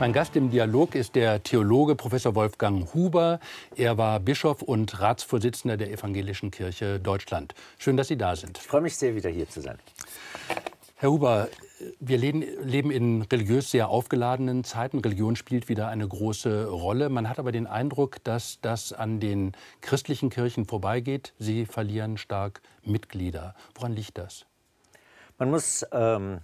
Mein Gast im Dialog ist der Theologe Professor Wolfgang Huber. Er war Bischof und Ratsvorsitzender der Evangelischen Kirche Deutschland. Schön, dass Sie da sind. Ich freue mich sehr, wieder hier zu sein. Herr Huber, wir leben in religiös sehr aufgeladenen Zeiten. Religion spielt wieder eine große Rolle. Man hat aber den Eindruck, dass das an den christlichen Kirchen vorbeigeht. Sie verlieren stark Mitglieder. Woran liegt das? Man muss ähm,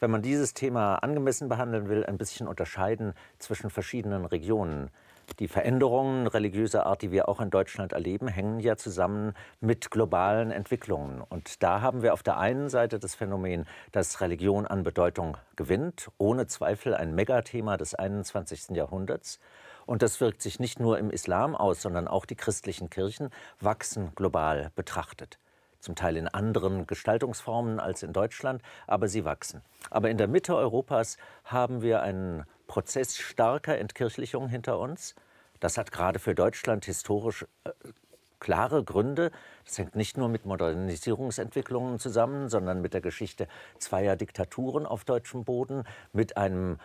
wenn man dieses Thema angemessen behandeln will, ein bisschen unterscheiden zwischen verschiedenen Regionen. Die Veränderungen religiöser Art, die wir auch in Deutschland erleben, hängen ja zusammen mit globalen Entwicklungen. Und da haben wir auf der einen Seite das Phänomen, dass Religion an Bedeutung gewinnt, ohne Zweifel ein Megathema des 21. Jahrhunderts. Und das wirkt sich nicht nur im Islam aus, sondern auch die christlichen Kirchen wachsen global betrachtet zum Teil in anderen Gestaltungsformen als in Deutschland, aber sie wachsen. Aber in der Mitte Europas haben wir einen Prozess starker Entkirchlichung hinter uns. Das hat gerade für Deutschland historisch äh, klare Gründe. Das hängt nicht nur mit Modernisierungsentwicklungen zusammen, sondern mit der Geschichte zweier Diktaturen auf deutschem Boden, mit einem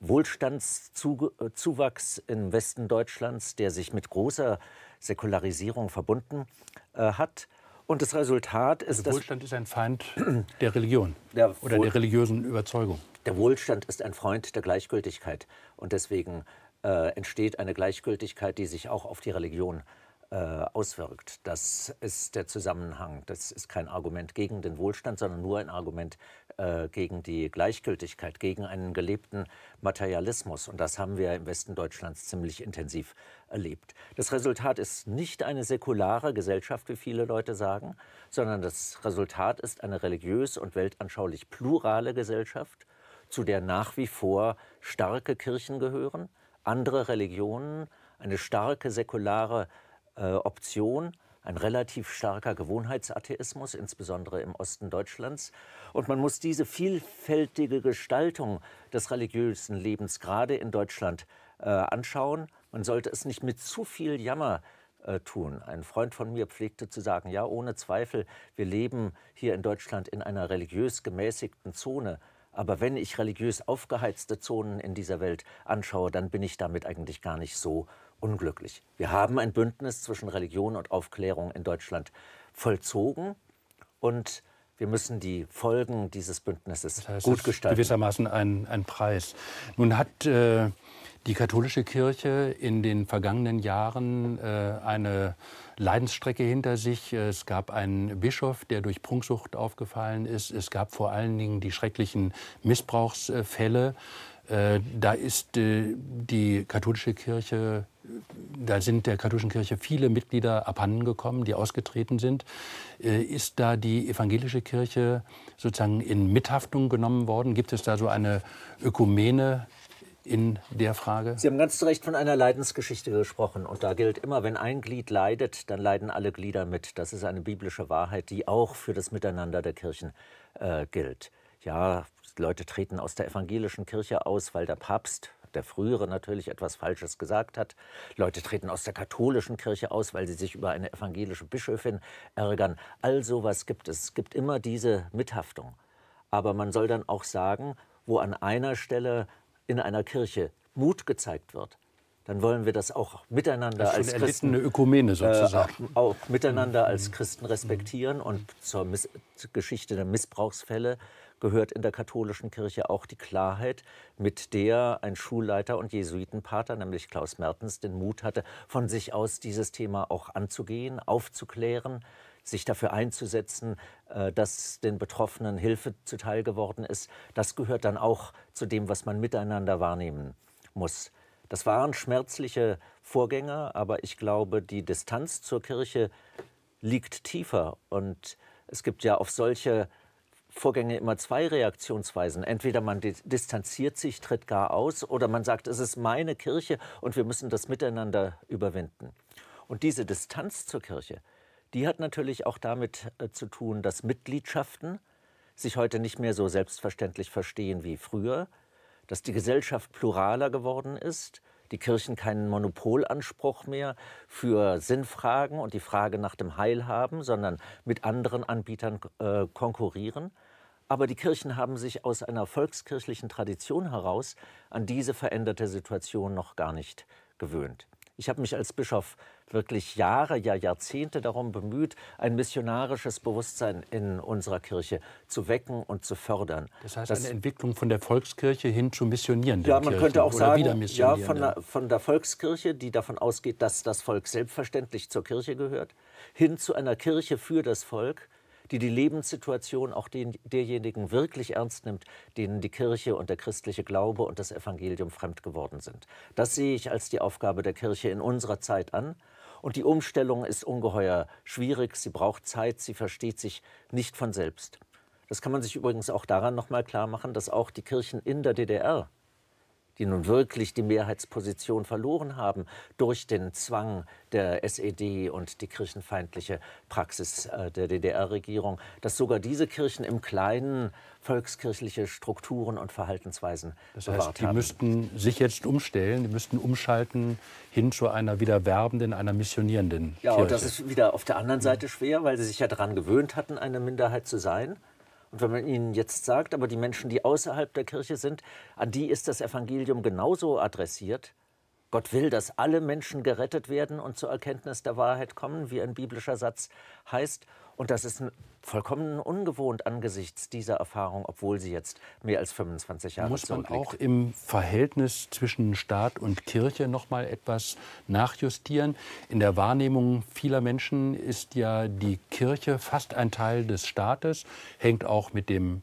Wohlstandszuwachs äh, im Westen Deutschlands, der sich mit großer Säkularisierung verbunden äh, hat. Und das Resultat ist, also der Wohlstand ist ein Feind der Religion der oder der religiösen Überzeugung. Der Wohlstand ist ein Freund der Gleichgültigkeit. Und deswegen äh, entsteht eine Gleichgültigkeit, die sich auch auf die Religion äh, auswirkt. Das ist der Zusammenhang. Das ist kein Argument gegen den Wohlstand, sondern nur ein Argument äh, gegen die Gleichgültigkeit, gegen einen gelebten Materialismus. Und das haben wir im Westen Deutschlands ziemlich intensiv erlebt. Das Resultat ist nicht eine säkulare Gesellschaft, wie viele Leute sagen, sondern das Resultat ist eine religiös und weltanschaulich plurale Gesellschaft, zu der nach wie vor starke Kirchen gehören, andere Religionen, eine starke säkulare äh, Option ein relativ starker Gewohnheitsatheismus, insbesondere im Osten Deutschlands. Und man muss diese vielfältige Gestaltung des religiösen Lebens gerade in Deutschland äh, anschauen. Man sollte es nicht mit zu viel Jammer äh, tun. Ein Freund von mir pflegte zu sagen, ja, ohne Zweifel, wir leben hier in Deutschland in einer religiös gemäßigten Zone. Aber wenn ich religiös aufgeheizte Zonen in dieser Welt anschaue, dann bin ich damit eigentlich gar nicht so unglücklich. Wir haben ein Bündnis zwischen Religion und Aufklärung in Deutschland vollzogen und wir müssen die Folgen dieses Bündnisses das heißt, gut gestalten. Gewissermaßen ein, ein Preis. Nun hat äh, die katholische Kirche in den vergangenen Jahren äh, eine Leidensstrecke hinter sich. Es gab einen Bischof, der durch Prunksucht aufgefallen ist. Es gab vor allen Dingen die schrecklichen Missbrauchsfälle. Äh, da ist äh, die katholische Kirche, da sind der katholischen Kirche viele Mitglieder abhanden gekommen, die ausgetreten sind. Äh, ist da die evangelische Kirche sozusagen in Mithaftung genommen worden? Gibt es da so eine Ökumene? In der Frage? Sie haben ganz zu Recht von einer Leidensgeschichte gesprochen. Und da gilt immer, wenn ein Glied leidet, dann leiden alle Glieder mit. Das ist eine biblische Wahrheit, die auch für das Miteinander der Kirchen äh, gilt. Ja, Leute treten aus der evangelischen Kirche aus, weil der Papst, der frühere natürlich, etwas Falsches gesagt hat. Leute treten aus der katholischen Kirche aus, weil sie sich über eine evangelische Bischöfin ärgern. All sowas gibt es. Es gibt immer diese Mithaftung. Aber man soll dann auch sagen, wo an einer Stelle in einer Kirche Mut gezeigt wird, dann wollen wir das auch miteinander das als Christen eine Ökumene sozusagen äh, auch, miteinander als Christen respektieren und zur Miss Geschichte der Missbrauchsfälle gehört in der katholischen Kirche auch die Klarheit, mit der ein Schulleiter und Jesuitenpater, nämlich Klaus Mertens, den Mut hatte, von sich aus dieses Thema auch anzugehen, aufzuklären, sich dafür einzusetzen, äh, dass den Betroffenen Hilfe zuteil geworden ist. Das gehört dann auch zu dem, was man miteinander wahrnehmen muss. Das waren schmerzliche Vorgänge, aber ich glaube, die Distanz zur Kirche liegt tiefer und es gibt ja auf solche Vorgänge immer zwei Reaktionsweisen. Entweder man distanziert sich, tritt gar aus, oder man sagt, es ist meine Kirche und wir müssen das miteinander überwinden. Und diese Distanz zur Kirche, die hat natürlich auch damit äh, zu tun, dass Mitgliedschaften sich heute nicht mehr so selbstverständlich verstehen wie früher, dass die Gesellschaft pluraler geworden ist die Kirchen keinen Monopolanspruch mehr für Sinnfragen und die Frage nach dem Heil haben, sondern mit anderen Anbietern äh, konkurrieren. Aber die Kirchen haben sich aus einer volkskirchlichen Tradition heraus an diese veränderte Situation noch gar nicht gewöhnt. Ich habe mich als Bischof wirklich Jahre, ja Jahrzehnte darum bemüht, ein missionarisches Bewusstsein in unserer Kirche zu wecken und zu fördern. Das heißt, das, eine Entwicklung von der Volkskirche hin zu missionieren. Ja, man Kirchen könnte auch sagen, ja, von der, von der Volkskirche, die davon ausgeht, dass das Volk selbstverständlich zur Kirche gehört, hin zu einer Kirche für das Volk, die die Lebenssituation auch den, derjenigen wirklich ernst nimmt, denen die Kirche und der christliche Glaube und das Evangelium fremd geworden sind. Das sehe ich als die Aufgabe der Kirche in unserer Zeit an. Und die Umstellung ist ungeheuer schwierig, sie braucht Zeit, sie versteht sich nicht von selbst. Das kann man sich übrigens auch daran noch mal klar machen, dass auch die Kirchen in der DDR die nun wirklich die Mehrheitsposition verloren haben durch den Zwang der SED und die kirchenfeindliche Praxis äh, der DDR-Regierung, dass sogar diese Kirchen im Kleinen volkskirchliche Strukturen und Verhaltensweisen das heißt, die haben. müssten sich jetzt umstellen, die müssten umschalten hin zu einer wieder werbenden, einer missionierenden ja, Kirche. Ja, und das ist wieder auf der anderen Seite schwer, weil sie sich ja daran gewöhnt hatten, eine Minderheit zu sein. Und wenn man ihnen jetzt sagt, aber die Menschen, die außerhalb der Kirche sind, an die ist das Evangelium genauso adressiert, Gott will, dass alle Menschen gerettet werden und zur Erkenntnis der Wahrheit kommen, wie ein biblischer Satz heißt, und das ist vollkommen ungewohnt angesichts dieser Erfahrung, obwohl sie jetzt mehr als 25 Jahre Muss man auch im Verhältnis zwischen Staat und Kirche noch mal etwas nachjustieren? In der Wahrnehmung vieler Menschen ist ja die Kirche fast ein Teil des Staates, hängt auch mit dem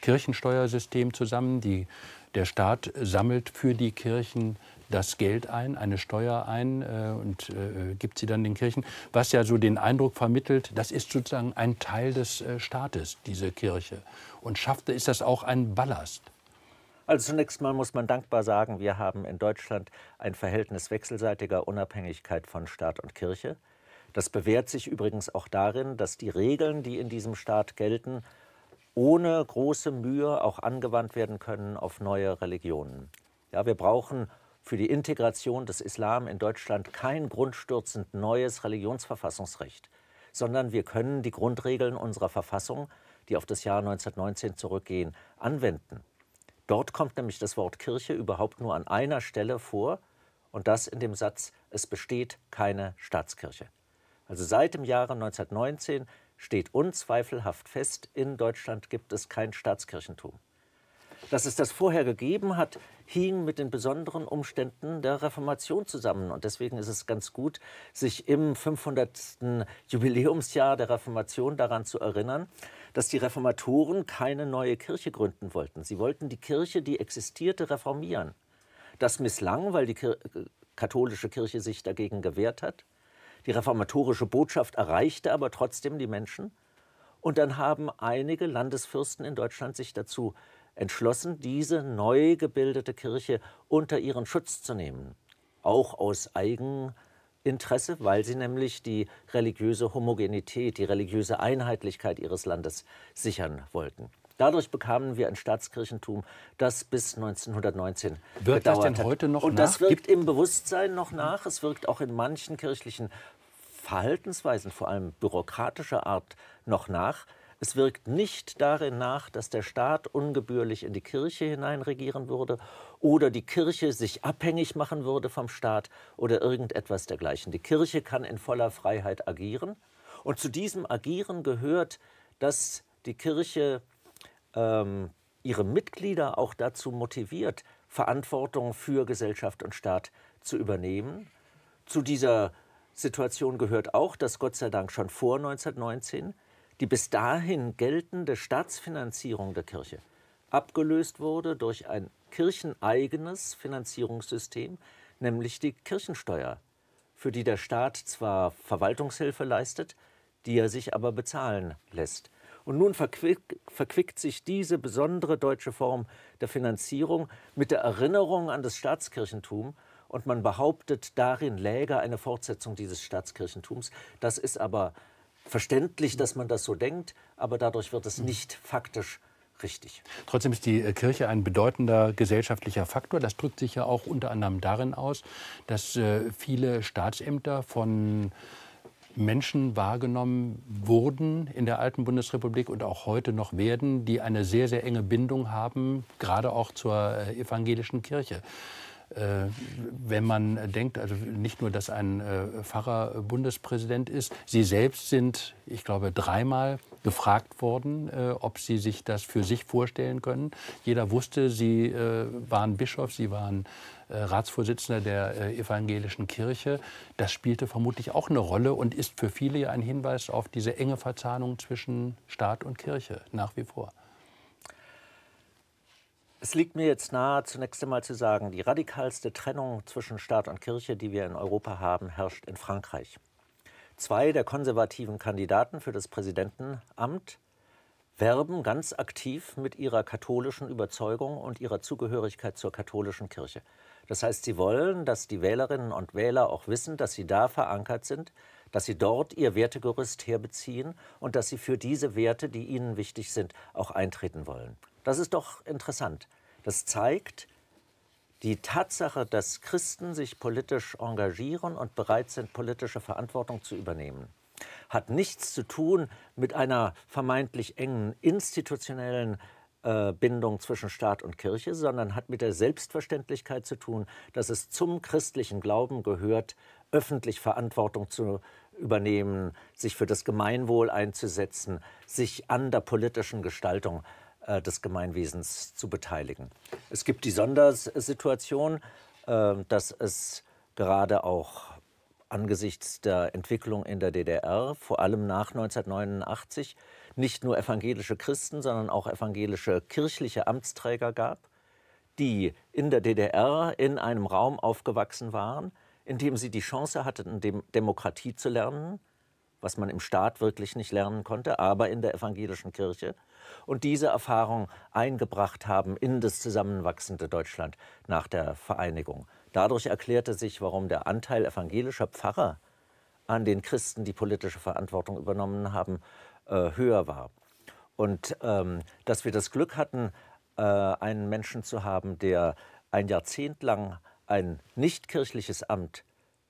Kirchensteuersystem zusammen. Die, der Staat sammelt für die Kirchen das Geld ein, eine Steuer ein äh, und äh, gibt sie dann den Kirchen, was ja so den Eindruck vermittelt, das ist sozusagen ein Teil des äh, Staates, diese Kirche. Und schaffte ist das auch ein Ballast. Also zunächst mal muss man dankbar sagen, wir haben in Deutschland ein Verhältnis wechselseitiger Unabhängigkeit von Staat und Kirche. Das bewährt sich übrigens auch darin, dass die Regeln, die in diesem Staat gelten, ohne große Mühe auch angewandt werden können auf neue Religionen. Ja, wir brauchen für die Integration des Islam in Deutschland kein grundstürzend neues Religionsverfassungsrecht, sondern wir können die Grundregeln unserer Verfassung, die auf das Jahr 1919 zurückgehen, anwenden. Dort kommt nämlich das Wort Kirche überhaupt nur an einer Stelle vor, und das in dem Satz, es besteht keine Staatskirche. Also seit dem Jahre 1919 steht unzweifelhaft fest, in Deutschland gibt es kein Staatskirchentum. Dass es das vorher gegeben hat, hing mit den besonderen Umständen der Reformation zusammen. Und deswegen ist es ganz gut, sich im 500. Jubiläumsjahr der Reformation daran zu erinnern, dass die Reformatoren keine neue Kirche gründen wollten. Sie wollten die Kirche, die existierte, reformieren. Das misslang, weil die Kir katholische Kirche sich dagegen gewehrt hat. Die reformatorische Botschaft erreichte aber trotzdem die Menschen. Und dann haben einige Landesfürsten in Deutschland sich dazu entschlossen, diese neu gebildete Kirche unter ihren Schutz zu nehmen. Auch aus Eigeninteresse, weil sie nämlich die religiöse Homogenität, die religiöse Einheitlichkeit ihres Landes sichern wollten. Dadurch bekamen wir ein Staatskirchentum, das bis 1919 wirkt gedauert das denn hat. heute noch Und nach? das wirkt Gibt im Bewusstsein noch nach. Es wirkt auch in manchen kirchlichen Verhaltensweisen, vor allem bürokratischer Art, noch nach. Es wirkt nicht darin nach, dass der Staat ungebührlich in die Kirche hineinregieren würde oder die Kirche sich abhängig machen würde vom Staat oder irgendetwas dergleichen. Die Kirche kann in voller Freiheit agieren. Und zu diesem Agieren gehört, dass die Kirche ähm, ihre Mitglieder auch dazu motiviert, Verantwortung für Gesellschaft und Staat zu übernehmen. Zu dieser Situation gehört auch, dass Gott sei Dank schon vor 1919 die bis dahin geltende Staatsfinanzierung der Kirche abgelöst wurde durch ein kircheneigenes Finanzierungssystem, nämlich die Kirchensteuer, für die der Staat zwar Verwaltungshilfe leistet, die er sich aber bezahlen lässt. Und nun verquick, verquickt sich diese besondere deutsche Form der Finanzierung mit der Erinnerung an das Staatskirchentum und man behauptet, darin läge eine Fortsetzung dieses Staatskirchentums. Das ist aber verständlich, mhm. dass man das so denkt, aber dadurch wird es mhm. nicht faktisch richtig. Trotzdem ist die äh, Kirche ein bedeutender gesellschaftlicher Faktor. Das drückt sich ja auch unter anderem darin aus, dass äh, viele Staatsämter von Menschen wahrgenommen wurden in der alten Bundesrepublik und auch heute noch werden, die eine sehr, sehr enge Bindung haben, gerade auch zur äh, evangelischen Kirche. Äh, wenn man denkt, also nicht nur, dass ein äh, Pfarrer äh, Bundespräsident ist, Sie selbst sind, ich glaube, dreimal gefragt worden, ob Sie sich das für sich vorstellen können. Jeder wusste, Sie waren Bischof, Sie waren Ratsvorsitzender der evangelischen Kirche. Das spielte vermutlich auch eine Rolle und ist für viele ein Hinweis auf diese enge Verzahnung zwischen Staat und Kirche nach wie vor. Es liegt mir jetzt nahe, zunächst einmal zu sagen, die radikalste Trennung zwischen Staat und Kirche, die wir in Europa haben, herrscht in Frankreich. Zwei der konservativen Kandidaten für das Präsidentenamt werben ganz aktiv mit ihrer katholischen Überzeugung und ihrer Zugehörigkeit zur katholischen Kirche. Das heißt, sie wollen, dass die Wählerinnen und Wähler auch wissen, dass sie da verankert sind, dass sie dort ihr Wertegerüst herbeziehen und dass sie für diese Werte, die ihnen wichtig sind, auch eintreten wollen. Das ist doch interessant. Das zeigt, die Tatsache, dass Christen sich politisch engagieren und bereit sind, politische Verantwortung zu übernehmen, hat nichts zu tun mit einer vermeintlich engen institutionellen äh, Bindung zwischen Staat und Kirche, sondern hat mit der Selbstverständlichkeit zu tun, dass es zum christlichen Glauben gehört, öffentlich Verantwortung zu übernehmen, sich für das Gemeinwohl einzusetzen, sich an der politischen Gestaltung äh, äh, des Gemeinwesens zu beteiligen. Es gibt die Sondersituation, ähm, dass es gerade auch angesichts der Entwicklung in der DDR, vor allem nach 1989, nicht nur evangelische Christen, sondern auch evangelische kirchliche Amtsträger gab, die in der DDR in einem Raum aufgewachsen waren, in dem sie die Chance hatten, Demokratie zu lernen, was man im Staat wirklich nicht lernen konnte, aber in der evangelischen Kirche. Und diese Erfahrung eingebracht haben in das zusammenwachsende Deutschland nach der Vereinigung. Dadurch erklärte sich, warum der Anteil evangelischer Pfarrer an den Christen, die politische Verantwortung übernommen haben, äh, höher war. Und ähm, dass wir das Glück hatten, äh, einen Menschen zu haben, der ein Jahrzehnt lang ein nichtkirchliches Amt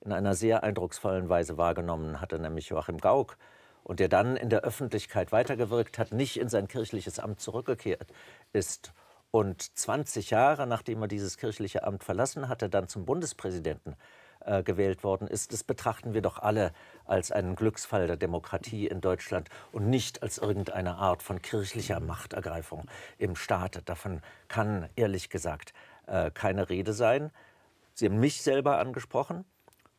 in einer sehr eindrucksvollen Weise wahrgenommen hatte, nämlich Joachim Gauck. Und der dann in der Öffentlichkeit weitergewirkt hat, nicht in sein kirchliches Amt zurückgekehrt ist und 20 Jahre nachdem er dieses kirchliche Amt verlassen hatte, dann zum Bundespräsidenten äh, gewählt worden ist, das betrachten wir doch alle als einen Glücksfall der Demokratie in Deutschland und nicht als irgendeine Art von kirchlicher Machtergreifung im Staat. Davon kann ehrlich gesagt äh, keine Rede sein. Sie haben mich selber angesprochen.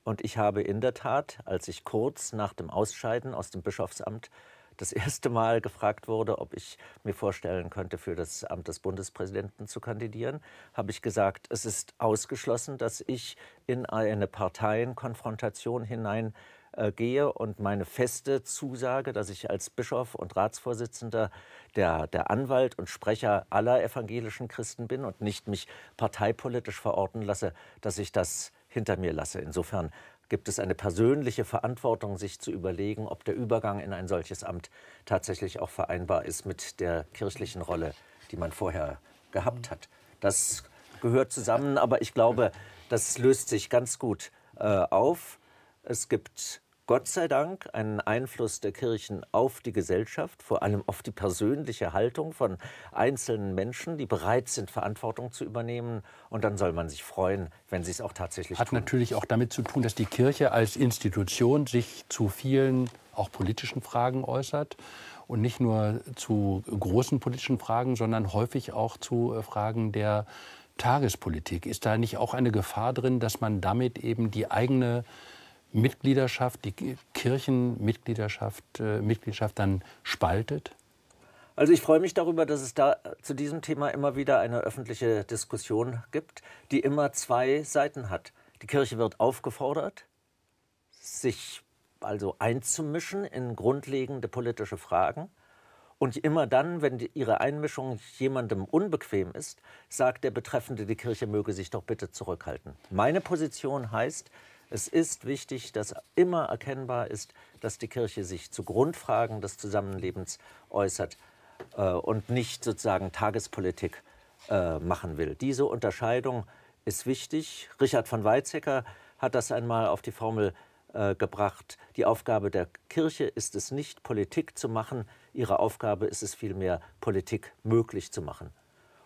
Und ich habe in der Tat, als ich kurz nach dem Ausscheiden aus dem Bischofsamt das erste Mal gefragt wurde, ob ich mir vorstellen könnte, für das Amt des Bundespräsidenten zu kandidieren, habe ich gesagt, es ist ausgeschlossen, dass ich in eine Parteienkonfrontation hinein äh, gehe und meine feste Zusage, dass ich als Bischof und Ratsvorsitzender der, der Anwalt und Sprecher aller evangelischen Christen bin und nicht mich parteipolitisch verorten lasse, dass ich das hinter mir lasse. Insofern gibt es eine persönliche Verantwortung, sich zu überlegen, ob der Übergang in ein solches Amt tatsächlich auch vereinbar ist mit der kirchlichen Rolle, die man vorher gehabt hat. Das gehört zusammen, aber ich glaube, das löst sich ganz gut äh, auf. Es gibt Gott sei Dank einen Einfluss der Kirchen auf die Gesellschaft, vor allem auf die persönliche Haltung von einzelnen Menschen, die bereit sind, Verantwortung zu übernehmen. Und dann soll man sich freuen, wenn sie es auch tatsächlich Hat tun. Hat natürlich auch damit zu tun, dass die Kirche als Institution sich zu vielen auch politischen Fragen äußert und nicht nur zu großen politischen Fragen, sondern häufig auch zu äh, Fragen der Tagespolitik. Ist da nicht auch eine Gefahr drin, dass man damit eben die eigene Mitgliedschaft, die Kirchenmitgliedschaft, äh, Mitgliedschaft dann spaltet? Also ich freue mich darüber, dass es da zu diesem Thema immer wieder eine öffentliche Diskussion gibt, die immer zwei Seiten hat. Die Kirche wird aufgefordert, sich also einzumischen in grundlegende politische Fragen. Und immer dann, wenn die, ihre Einmischung jemandem unbequem ist, sagt der Betreffende, die Kirche möge sich doch bitte zurückhalten. Meine Position heißt, es ist wichtig, dass immer erkennbar ist, dass die Kirche sich zu Grundfragen des Zusammenlebens äußert äh, und nicht sozusagen Tagespolitik äh, machen will. Diese Unterscheidung ist wichtig. Richard von Weizsäcker hat das einmal auf die Formel äh, gebracht. Die Aufgabe der Kirche ist es nicht, Politik zu machen. Ihre Aufgabe ist es vielmehr, Politik möglich zu machen.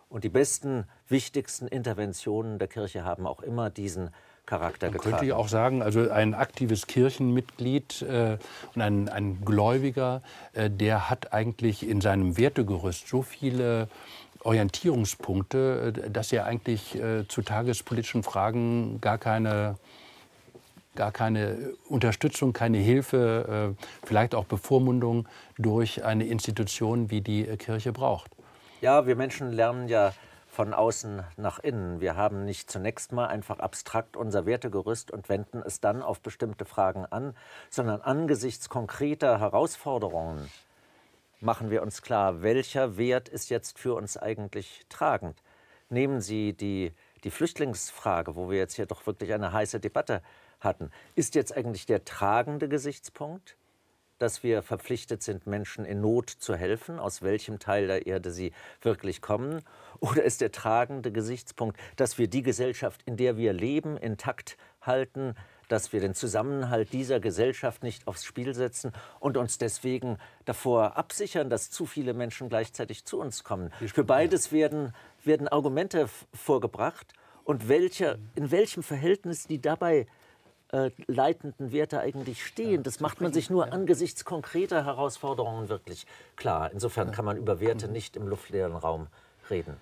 Und die besten, wichtigsten Interventionen der Kirche haben auch immer diesen Charakter Man Könnte ich auch sagen, also ein aktives Kirchenmitglied äh, und ein, ein Gläubiger, äh, der hat eigentlich in seinem Wertegerüst so viele Orientierungspunkte, äh, dass er eigentlich äh, zu tagespolitischen Fragen gar keine gar keine Unterstützung, keine Hilfe, äh, vielleicht auch Bevormundung durch eine Institution wie die Kirche braucht. Ja, wir Menschen lernen ja von außen nach innen. Wir haben nicht zunächst mal einfach abstrakt unser Wertegerüst und wenden es dann auf bestimmte Fragen an, sondern angesichts konkreter Herausforderungen machen wir uns klar, welcher Wert ist jetzt für uns eigentlich tragend. Nehmen Sie die, die Flüchtlingsfrage, wo wir jetzt hier doch wirklich eine heiße Debatte hatten. Ist jetzt eigentlich der tragende Gesichtspunkt dass wir verpflichtet sind, Menschen in Not zu helfen, aus welchem Teil der Erde sie wirklich kommen? Oder ist der tragende Gesichtspunkt, dass wir die Gesellschaft, in der wir leben, intakt halten, dass wir den Zusammenhalt dieser Gesellschaft nicht aufs Spiel setzen und uns deswegen davor absichern, dass zu viele Menschen gleichzeitig zu uns kommen. Für beides werden, werden Argumente vorgebracht und welche, in welchem Verhältnis die dabei äh, leitenden Werte eigentlich stehen. Das macht man sich nur angesichts konkreter Herausforderungen wirklich klar. Insofern kann man über Werte mhm. nicht im luftleeren Raum reden.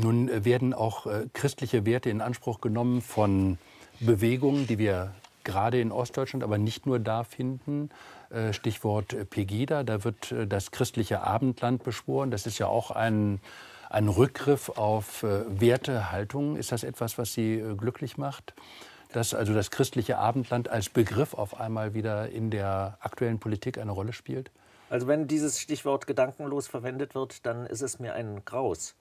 Nun äh, werden auch äh, christliche Werte in Anspruch genommen von Bewegungen, die wir gerade in Ostdeutschland, aber nicht nur da finden. Äh, Stichwort äh, Pegida, da wird das christliche Abendland beschworen. Das ist ja auch ein, ein Rückgriff auf Wertehaltung. Ist das etwas, was Sie glücklich macht? dass also das christliche Abendland als Begriff auf einmal wieder in der aktuellen Politik eine Rolle spielt? Also wenn dieses Stichwort gedankenlos verwendet wird, dann ist es mir ein Graus.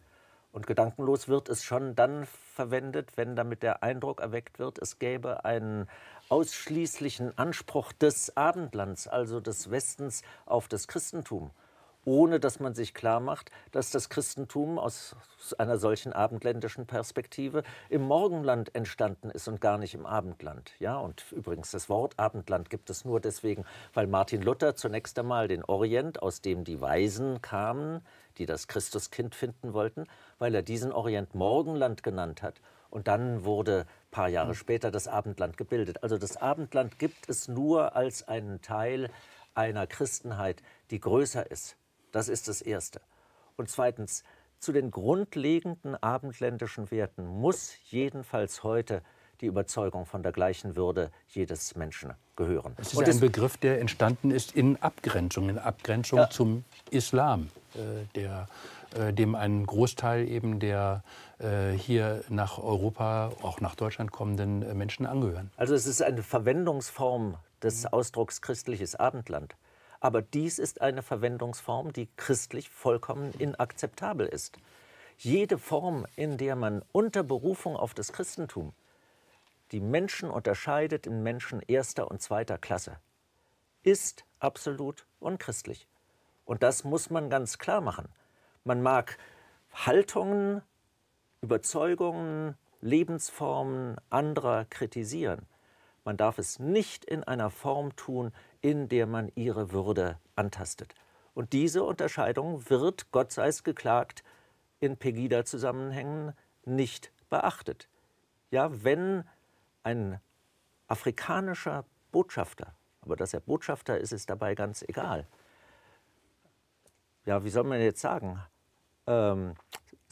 Und gedankenlos wird es schon dann verwendet, wenn damit der Eindruck erweckt wird, es gäbe einen ausschließlichen Anspruch des Abendlands, also des Westens, auf das Christentum ohne dass man sich klar macht, dass das Christentum aus einer solchen abendländischen Perspektive im Morgenland entstanden ist und gar nicht im Abendland. Ja, und übrigens das Wort Abendland gibt es nur deswegen, weil Martin Luther zunächst einmal den Orient, aus dem die Weisen kamen, die das Christuskind finden wollten, weil er diesen Orient Morgenland genannt hat. Und dann wurde ein paar Jahre später das Abendland gebildet. Also das Abendland gibt es nur als einen Teil einer Christenheit, die größer ist das ist das Erste. Und zweitens, zu den grundlegenden abendländischen Werten muss jedenfalls heute die Überzeugung von der gleichen Würde jedes Menschen gehören. Es ist Und ein Begriff, der entstanden ist in Abgrenzung, in Abgrenzung ja. zum Islam, äh, der, äh, dem ein Großteil eben der äh, hier nach Europa, auch nach Deutschland kommenden äh, Menschen angehören. Also es ist eine Verwendungsform des mhm. Ausdrucks christliches Abendland. Aber dies ist eine Verwendungsform, die christlich vollkommen inakzeptabel ist. Jede Form, in der man unter Berufung auf das Christentum die Menschen unterscheidet in Menschen erster und zweiter Klasse, ist absolut unchristlich. Und das muss man ganz klar machen. Man mag Haltungen, Überzeugungen, Lebensformen anderer kritisieren. Man darf es nicht in einer Form tun, in der man ihre Würde antastet. Und diese Unterscheidung wird, Gott sei es geklagt, in Pegida-Zusammenhängen nicht beachtet. Ja, wenn ein afrikanischer Botschafter, aber dass er Botschafter ist, ist dabei ganz egal. Ja, wie soll man jetzt sagen? Ähm,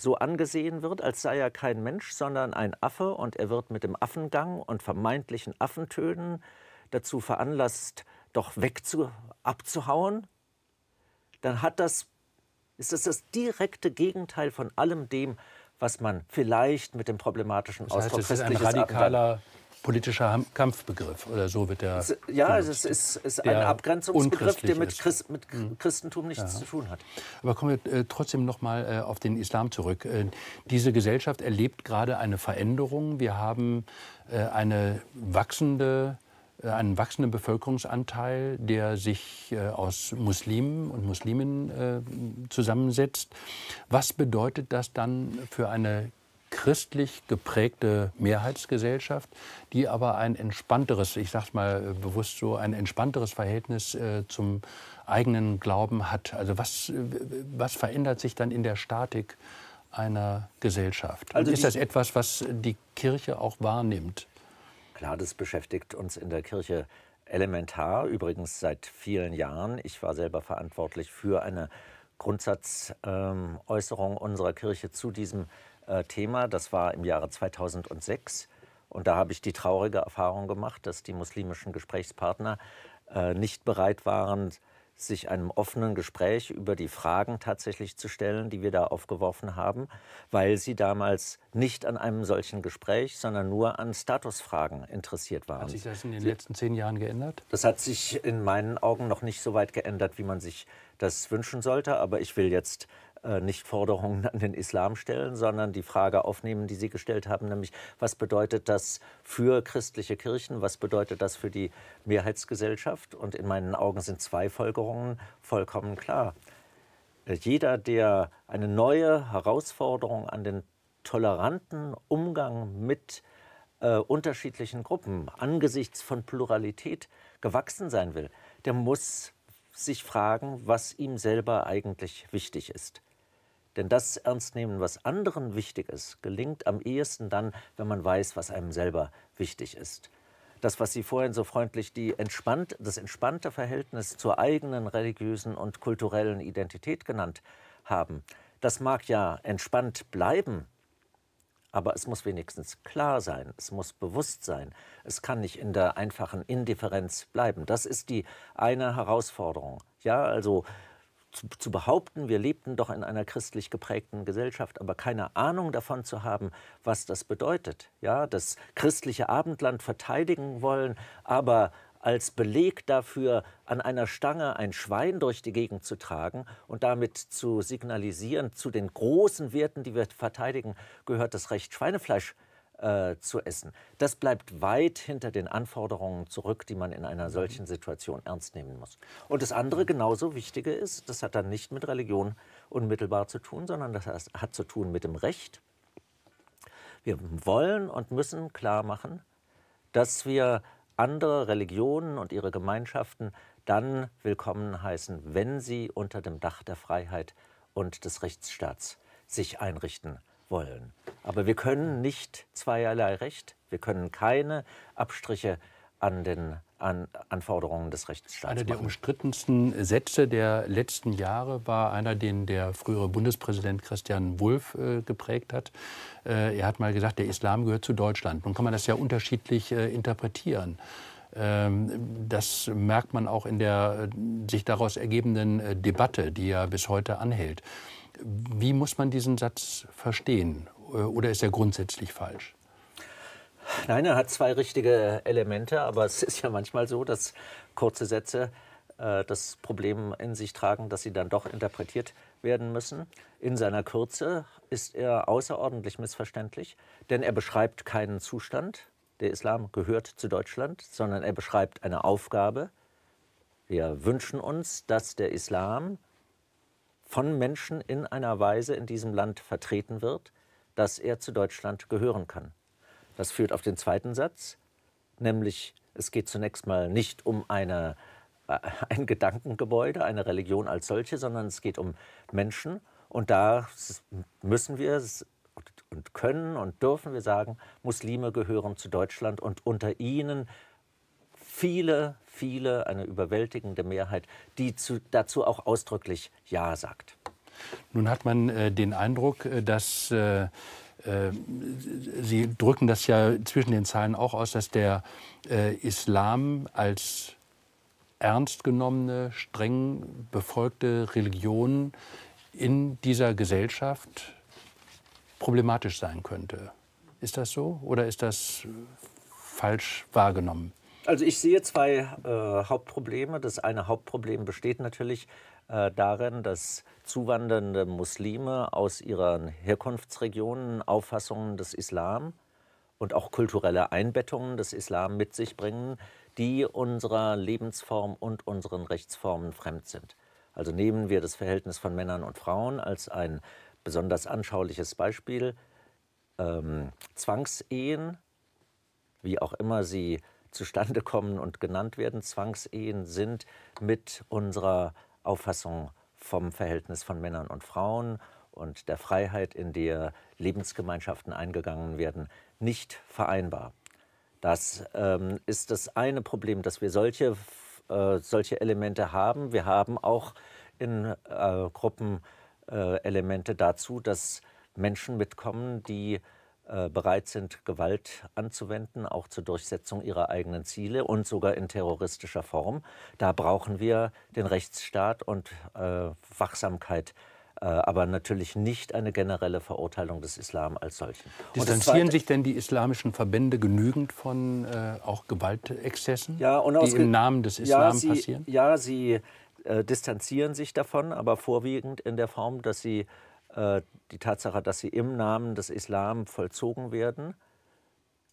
so angesehen wird, als sei er kein Mensch, sondern ein Affe und er wird mit dem Affengang und vermeintlichen Affentönen dazu veranlasst, doch weg zu, abzuhauen, dann hat das, ist das das direkte Gegenteil von allem dem, was man vielleicht mit dem problematischen das heißt, Ausdruck das ist ein radikaler politischer Kampfbegriff oder so wird der. Es, ja, es ist, ist ein Abgrenzungsbegriff, der mit, Christ, mit mhm. Christentum nichts ja. zu tun hat. Aber kommen wir äh, trotzdem noch mal äh, auf den Islam zurück. Äh, diese Gesellschaft erlebt gerade eine Veränderung. Wir haben eine wachsende einen wachsenden Bevölkerungsanteil, der sich aus Muslimen und Musliminnen zusammensetzt. Was bedeutet das dann für eine christlich geprägte Mehrheitsgesellschaft, die aber ein entspannteres, ich sag's mal äh, bewusst so, ein entspannteres Verhältnis äh, zum eigenen Glauben hat. Also was, äh, was verändert sich dann in der Statik einer Gesellschaft? Also ist das etwas, was die Kirche auch wahrnimmt? Klar, das beschäftigt uns in der Kirche elementar, übrigens seit vielen Jahren. Ich war selber verantwortlich für eine Grundsatzäußerung ähm, unserer Kirche zu diesem äh, Thema. Das war im Jahre 2006. Und da habe ich die traurige Erfahrung gemacht, dass die muslimischen Gesprächspartner äh, nicht bereit waren, sich einem offenen Gespräch über die Fragen tatsächlich zu stellen, die wir da aufgeworfen haben, weil sie damals nicht an einem solchen Gespräch, sondern nur an Statusfragen interessiert waren. Hat sich das in den letzten zehn Jahren geändert? Das hat sich in meinen Augen noch nicht so weit geändert, wie man sich das wünschen sollte, aber ich will jetzt äh, nicht Forderungen an den Islam stellen, sondern die Frage aufnehmen, die Sie gestellt haben, nämlich was bedeutet das für christliche Kirchen, was bedeutet das für die Mehrheitsgesellschaft? Und in meinen Augen sind zwei Folgerungen vollkommen klar. Äh, jeder, der eine neue Herausforderung an den toleranten Umgang mit äh, unterschiedlichen Gruppen angesichts von Pluralität gewachsen sein will, der muss sich fragen, was ihm selber eigentlich wichtig ist. Denn das Ernstnehmen, was anderen wichtig ist, gelingt am ehesten dann, wenn man weiß, was einem selber wichtig ist. Das, was Sie vorhin so freundlich die entspannt, das entspannte Verhältnis zur eigenen religiösen und kulturellen Identität genannt haben, das mag ja entspannt bleiben, aber es muss wenigstens klar sein, es muss bewusst sein, es kann nicht in der einfachen Indifferenz bleiben. Das ist die eine Herausforderung. Ja, also zu, zu, behaupten, wir lebten doch in einer christlich geprägten Gesellschaft, aber keine Ahnung davon zu haben, was das bedeutet. Ja, das christliche Abendland verteidigen wollen, aber als Beleg dafür an einer Stange ein Schwein durch die Gegend zu tragen und damit zu signalisieren, zu den großen Werten, die wir verteidigen, gehört das Recht, Schweinefleisch zu äh, zu essen. Das bleibt weit hinter den Anforderungen zurück, die man in einer solchen Situation ernst nehmen muss. Und das andere genauso wichtige ist, das hat dann nicht mit Religion unmittelbar zu tun, sondern das hat zu tun mit dem Recht. Wir wollen und müssen klar machen, dass wir andere Religionen und ihre Gemeinschaften dann willkommen heißen, wenn sie unter dem Dach der Freiheit und des Rechtsstaats sich einrichten wollen. Aber wir können nicht zweierlei Recht. Wir können keine Abstriche an den an Anforderungen des Rechtsstaats. Einer der machen. umstrittensten Sätze der letzten Jahre war einer, den der frühere Bundespräsident Christian Wulff äh, geprägt hat. Äh, er hat mal gesagt, der Islam gehört zu Deutschland. Nun kann man das ja unterschiedlich äh, interpretieren. Ähm, das merkt man auch in der äh, sich daraus ergebenden äh, Debatte, die ja bis heute anhält. Wie muss man diesen Satz verstehen? Oder ist er grundsätzlich falsch? Nein, er hat zwei richtige Elemente, aber es ist ja manchmal so, dass kurze Sätze äh, das Problem in sich tragen, dass sie dann doch interpretiert werden müssen. In seiner Kürze ist er außerordentlich missverständlich, denn er beschreibt keinen Zustand, der Islam gehört zu Deutschland, sondern er beschreibt eine Aufgabe. Wir wünschen uns, dass der Islam von Menschen in einer Weise in diesem Land vertreten wird, dass er zu Deutschland gehören kann. Das führt auf den zweiten Satz, nämlich es geht zunächst mal nicht um eine, äh, ein Gedankengebäude, eine Religion als solche, sondern es geht um Menschen. Und da müssen wir und können und dürfen wir sagen, Muslime gehören zu Deutschland und unter ihnen viele, viele, eine überwältigende Mehrheit, die zu, dazu auch ausdrücklich Ja sagt. Nun hat man äh, den Eindruck, äh, dass äh, äh, Sie drücken das ja zwischen den Zeilen auch aus, dass der äh, Islam als ernst genommene, streng befolgte Religion in dieser Gesellschaft problematisch sein könnte. Ist das so oder ist das falsch wahrgenommen? Also ich sehe zwei äh, Hauptprobleme. Das eine Hauptproblem besteht natürlich äh, darin, dass zuwandernde Muslime aus ihren Herkunftsregionen Auffassungen des Islam und auch kulturelle Einbettungen des Islam mit sich bringen, die unserer Lebensform und unseren Rechtsformen fremd sind. Also nehmen wir das Verhältnis von Männern und Frauen als ein besonders anschauliches Beispiel. Ähm, Zwangsehen, wie auch immer sie zustande kommen und genannt werden, Zwangsehen sind mit unserer Auffassung vom Verhältnis von Männern und Frauen und der Freiheit, in der Lebensgemeinschaften eingegangen werden, nicht vereinbar. Das ähm, ist das eine Problem, dass wir solche, äh, solche Elemente haben. Wir haben auch in äh, Gruppen äh, Elemente dazu, dass Menschen mitkommen, die äh, bereit sind, Gewalt anzuwenden, auch zur Durchsetzung ihrer eigenen Ziele und sogar in terroristischer Form. Da brauchen wir den Rechtsstaat und äh, Wachsamkeit äh, aber natürlich nicht eine generelle Verurteilung des Islam als solchen. Distanzieren sich denn die islamischen Verbände genügend von äh, auch Gewaltexzessen, ja, die im Namen des Islam ja, sie, passieren? Ja, sie äh, distanzieren sich davon, aber vorwiegend in der Form, dass sie äh, die Tatsache, dass sie im Namen des Islam vollzogen werden,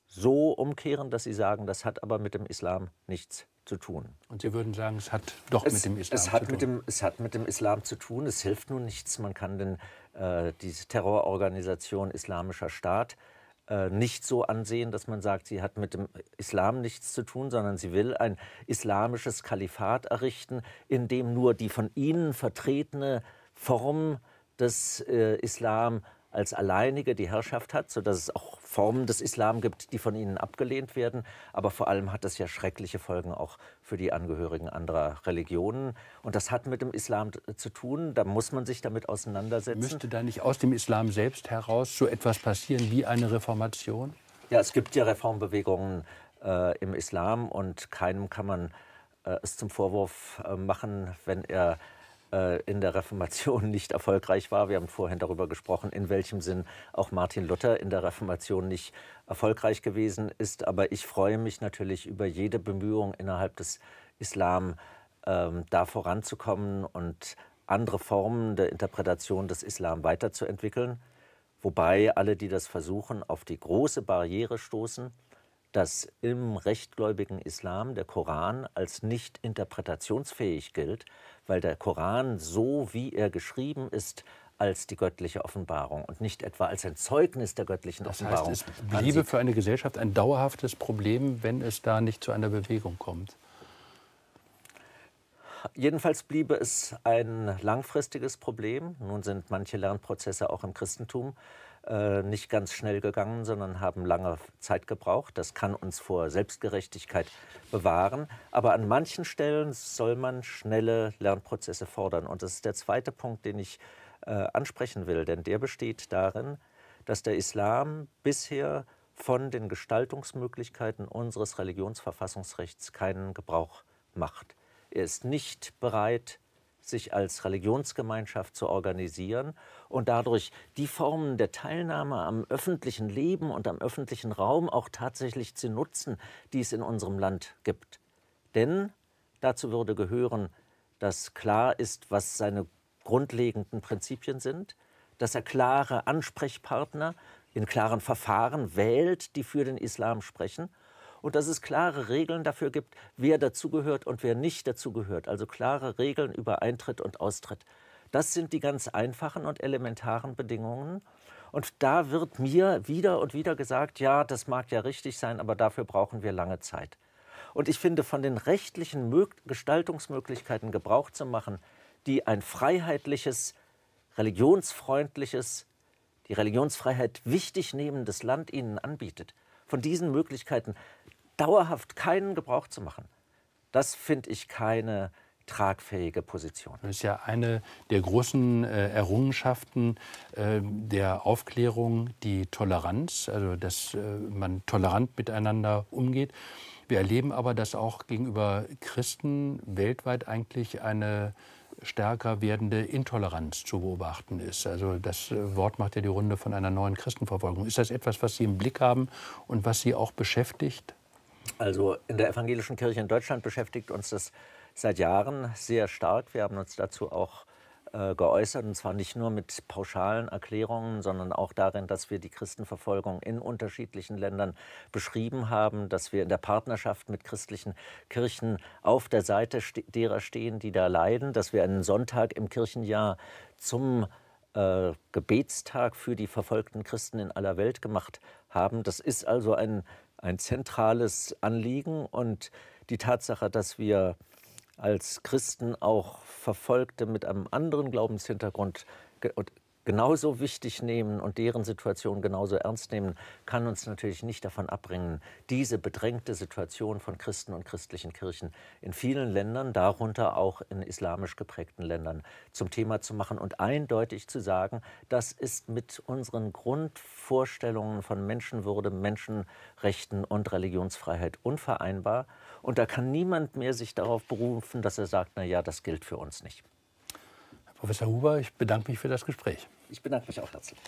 so umkehren, dass sie sagen, das hat aber mit dem Islam nichts zu tun. Und Sie würden sagen, es hat doch es, mit dem Islam zu tun. Dem, es hat mit dem Islam zu tun. Es hilft nun nichts. Man kann den, äh, diese Terrororganisation Islamischer Staat äh, nicht so ansehen, dass man sagt, sie hat mit dem Islam nichts zu tun, sondern sie will ein islamisches Kalifat errichten, in dem nur die von ihnen vertretene Form dass äh, Islam als alleinige die Herrschaft hat, sodass es auch Formen des Islam gibt, die von ihnen abgelehnt werden. Aber vor allem hat das ja schreckliche Folgen auch für die Angehörigen anderer Religionen. Und das hat mit dem Islam zu tun. Da muss man sich damit auseinandersetzen. Müsste da nicht aus dem Islam selbst heraus so etwas passieren wie eine Reformation? Ja, es gibt ja Reformbewegungen äh, im Islam und keinem kann man äh, es zum Vorwurf äh, machen, wenn er äh, in der Reformation nicht erfolgreich war. Wir haben vorhin darüber gesprochen, in welchem Sinn auch Martin Luther in der Reformation nicht erfolgreich gewesen ist. Aber ich freue mich natürlich über jede Bemühung innerhalb des Islam, ähm, da voranzukommen und andere Formen der Interpretation des Islam weiterzuentwickeln. Wobei alle, die das versuchen, auf die große Barriere stoßen, dass im rechtgläubigen Islam der Koran als nicht interpretationsfähig gilt, weil der Koran so, wie er geschrieben ist, als die göttliche Offenbarung und nicht etwa als ein Zeugnis der göttlichen das Offenbarung. Heißt, es bliebe für eine Gesellschaft ein dauerhaftes Problem, wenn es da nicht zu einer Bewegung kommt. Jedenfalls bliebe es ein langfristiges Problem. Nun sind manche Lernprozesse auch im Christentum äh, nicht ganz schnell gegangen, sondern haben lange Zeit gebraucht. Das kann uns vor Selbstgerechtigkeit bewahren. Aber an manchen Stellen soll man schnelle Lernprozesse fordern. Und das ist der zweite Punkt, den ich äh, ansprechen will, denn der besteht darin, dass der Islam bisher von den Gestaltungsmöglichkeiten unseres Religionsverfassungsrechts keinen Gebrauch macht. Er ist nicht bereit, sich als Religionsgemeinschaft zu organisieren und dadurch die Formen der Teilnahme am öffentlichen Leben und am öffentlichen Raum auch tatsächlich zu nutzen, die es in unserem Land gibt. Denn dazu würde gehören, dass klar ist, was seine grundlegenden Prinzipien sind, dass er klare Ansprechpartner in klaren Verfahren wählt, die für den Islam sprechen und dass es klare Regeln dafür gibt, wer dazugehört und wer nicht dazugehört. Also klare Regeln über Eintritt und Austritt. Das sind die ganz einfachen und elementaren Bedingungen. Und da wird mir wieder und wieder gesagt, ja, das mag ja richtig sein, aber dafür brauchen wir lange Zeit. Und ich finde, von den rechtlichen Mö Gestaltungsmöglichkeiten Gebrauch zu machen, die ein freiheitliches, religionsfreundliches, die Religionsfreiheit wichtig nehmendes Land ihnen anbietet, von diesen Möglichkeiten dauerhaft keinen Gebrauch zu machen, das finde ich keine tragfähige Position. Das ist ja eine der großen äh, Errungenschaften äh, der Aufklärung, die Toleranz, also dass äh, man tolerant miteinander umgeht. Wir erleben aber, dass auch gegenüber Christen weltweit eigentlich eine stärker werdende Intoleranz zu beobachten ist. Also das äh, Wort macht ja die Runde von einer neuen Christenverfolgung. Ist das etwas, was Sie im Blick haben und was Sie auch beschäftigt? Also in der evangelischen Kirche in Deutschland beschäftigt uns das seit Jahren sehr stark. Wir haben uns dazu auch äh, geäußert, und zwar nicht nur mit pauschalen Erklärungen, sondern auch darin, dass wir die Christenverfolgung in unterschiedlichen Ländern beschrieben haben, dass wir in der Partnerschaft mit christlichen Kirchen auf der Seite ste derer stehen, die da leiden, dass wir einen Sonntag im Kirchenjahr zum äh, Gebetstag für die verfolgten Christen in aller Welt gemacht haben. Das ist also ein, ein zentrales Anliegen und die Tatsache, dass wir als Christen auch Verfolgte mit einem anderen Glaubenshintergrund genauso wichtig nehmen und deren Situation genauso ernst nehmen, kann uns natürlich nicht davon abbringen, diese bedrängte Situation von Christen und christlichen Kirchen in vielen Ländern, darunter auch in islamisch geprägten Ländern, zum Thema zu machen und eindeutig zu sagen, das ist mit unseren Grundvorstellungen von Menschenwürde, Menschenrechten und Religionsfreiheit unvereinbar. Und da kann niemand mehr sich darauf berufen, dass er sagt, na ja, das gilt für uns nicht. Herr Professor Huber, ich bedanke mich für das Gespräch. Ich bedanke mich auch herzlich.